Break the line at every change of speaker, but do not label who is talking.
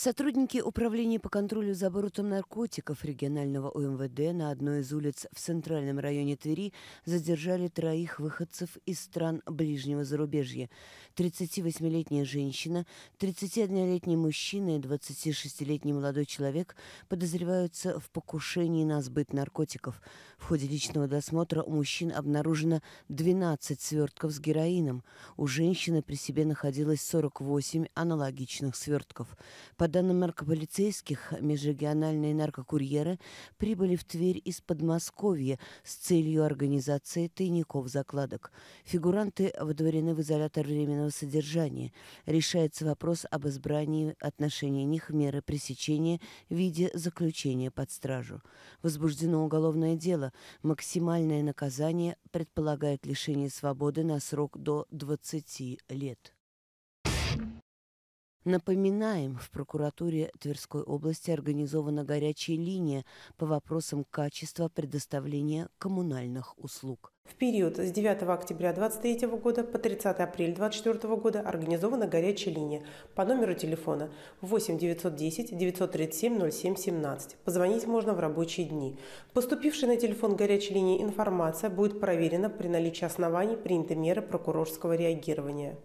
Сотрудники Управления по контролю за оборотом наркотиков регионального УМВД на одной из улиц в центральном районе Твери задержали троих выходцев из стран ближнего зарубежья. 38-летняя женщина, 31-летний мужчина и 26-летний молодой человек подозреваются в покушении на сбыт наркотиков. В ходе личного досмотра у мужчин обнаружено 12 свертков с героином. У женщины при себе находилось 48 аналогичных свертков. По по данным наркополицейских, межрегиональные наркокурьеры прибыли в Тверь из Подмосковья с целью организации тайников закладок. Фигуранты водворены в изолятор временного содержания. Решается вопрос об избрании отношений них меры пресечения в виде заключения под стражу. Возбуждено уголовное дело. Максимальное наказание предполагает лишение свободы на срок до 20 лет. Напоминаем, в прокуратуре Тверской области организована горячая линия по вопросам качества предоставления коммунальных услуг. В период с
9 октября 2023 года по 30 апреля 2024 года организована горячая линия по номеру телефона 8 910 937 07 17. Позвонить можно в рабочие дни. Поступившая на телефон горячей линии информация будет проверена при наличии оснований принятой меры прокурорского реагирования.